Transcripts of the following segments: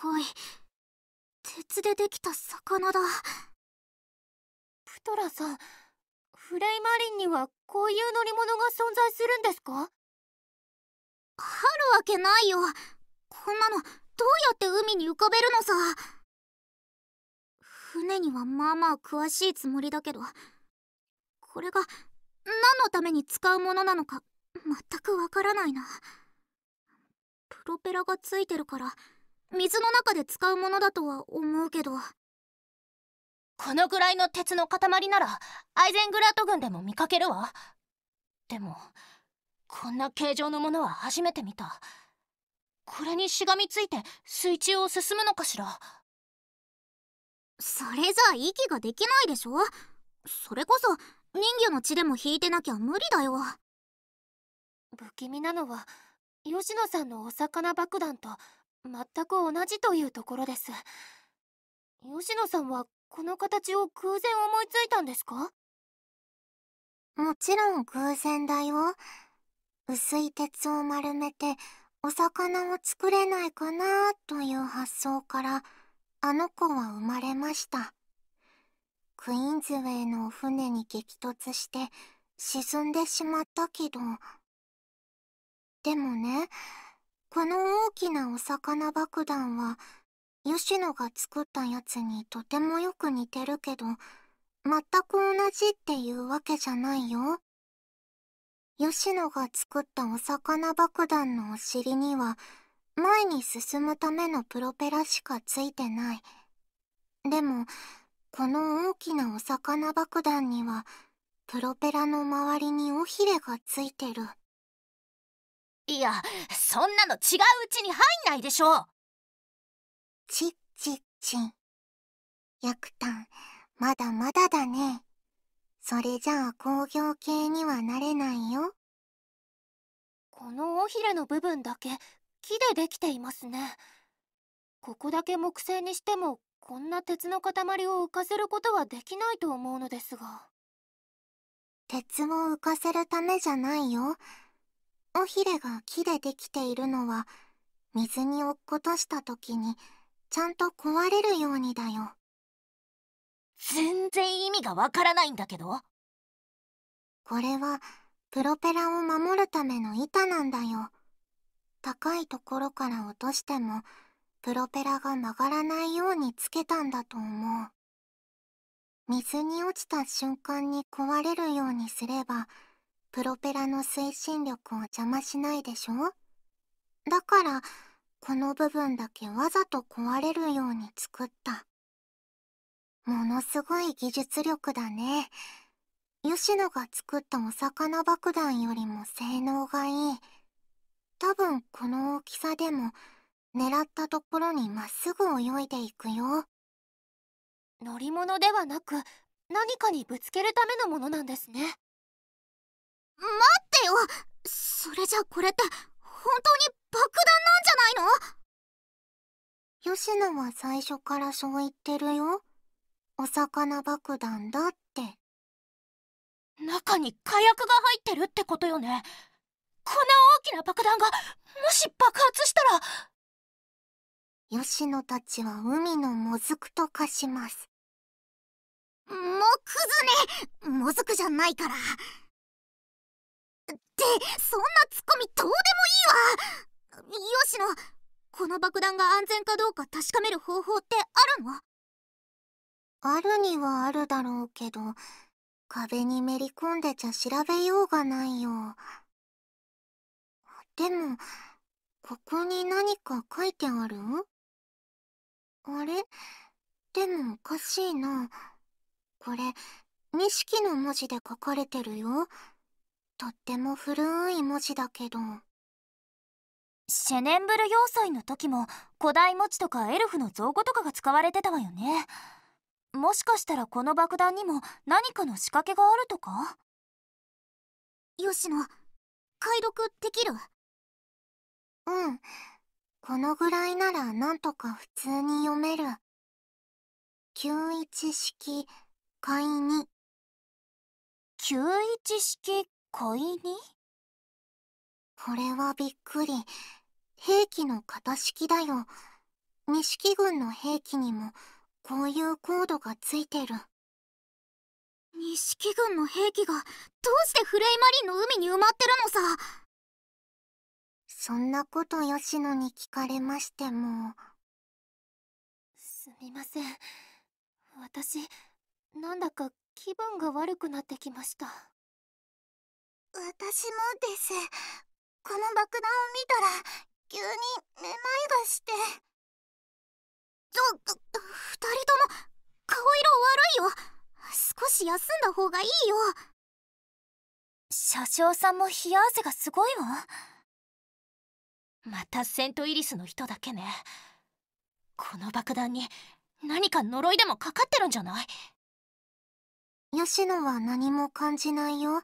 こい鉄でできた魚だプトラさんフレイマリンにはこういう乗り物が存在するんですかあるわけないよこんなのどうやって海に浮かべるのさ船にはまあまあ詳しいつもりだけどこれが何のために使うものなのか全くわからないなプロペラがついてるから水の中で使うものだとは思うけどこのぐらいの鉄の塊ならアイゼングラート軍でも見かけるわでもこんな形状のものは初めて見たこれにしがみついて水中を進むのかしらそれじゃ息ができないでしょそれこそ人魚の血でも引いてなきゃ無理だよ不気味なのは吉野さんのお魚爆弾と全く同じというところです吉野さんはこの形を偶然思いついたんですかもちろん偶然だよ薄い鉄を丸めてお魚を作れないかなという発想からあの子は生まれましたクイーンズウェイの船に激突して沈んでしまったけどでもねこの大きなお魚爆弾は、吉野が作ったやつにとてもよく似てるけど、全く同じっていうわけじゃないよ。吉野が作ったお魚爆弾のお尻には、前に進むためのプロペラしかついてない。でも、この大きなお魚爆弾には、プロペラの周りに尾ひれがついてる。いやそんなの違ううちに入んないでしょちっちっちんヤクタンまだまだだねそれじゃあ工業系にはなれないよこの尾ひれの部分だけ木でできていますねここだけ木製にしてもこんな鉄の塊を浮かせることはできないと思うのですが鉄を浮かせるためじゃないよ尾ひれが木でできているのは水に落っことした時にちゃんと壊れるようにだよ全然意味がわからないんだけどこれはプロペラを守るための板なんだよ高いところから落としてもプロペラが曲がらないようにつけたんだと思う水に落ちた瞬間に壊れるようにすればプロペラの推進力を邪魔しないでしょだからこの部分だけわざと壊れるように作ったものすごい技術力だね吉野が作ったお魚爆弾よりも性能がいい多分この大きさでも狙ったところにまっすぐ泳いでいくよ乗り物ではなく何かにぶつけるためのものなんですね待ってよそれじゃあこれって本当に爆弾なんじゃないの吉野は最初からそう言ってるよお魚爆弾だって中に火薬が入ってるってことよねこんな大きな爆弾がもし爆発したら吉野たちは海のモズクと化しますもうクズねもずくじゃないからそんなツッコミどうでもいいわしのこの爆弾が安全かどうか確かめる方法ってあるのあるにはあるだろうけど壁にめり込んでちゃ調べようがないよでもここに何か書いてあるあれでもおかしいなこれ錦の文字で書かれてるよとっても古い文字だけどシェネンブル要塞の時も古代文字とかエルフの造語とかが使われてたわよねもしかしたらこの爆弾にも何かの仕掛けがあるとか吉野解読できるうんこのぐらいならなんとか普通に読める91式解291式子犬これはびっくり。兵器の型式だよ。錦軍の兵器にも、こういうコードがついてる。錦軍の兵器が、どうしてフレイマリンの海に埋まってるのさそんなこと吉野に聞かれましても。すみません。私、なんだか気分が悪くなってきました。私もですこの爆弾を見たら急にめまいがしてちょ2人とも顔色悪いよ少し休んだ方がいいよ車掌さんも冷や汗がすごいわまたセントイリスの人だけねこの爆弾に何か呪いでもかかってるんじゃない吉野は何も感じないよ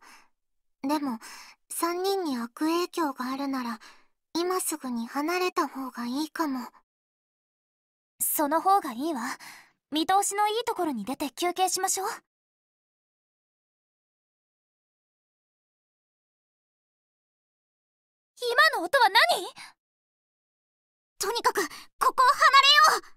でも3人に悪影響があるなら今すぐに離れた方がいいかもその方がいいわ見通しのいいところに出て休憩しましょう今の音は何とにかくここを離れよう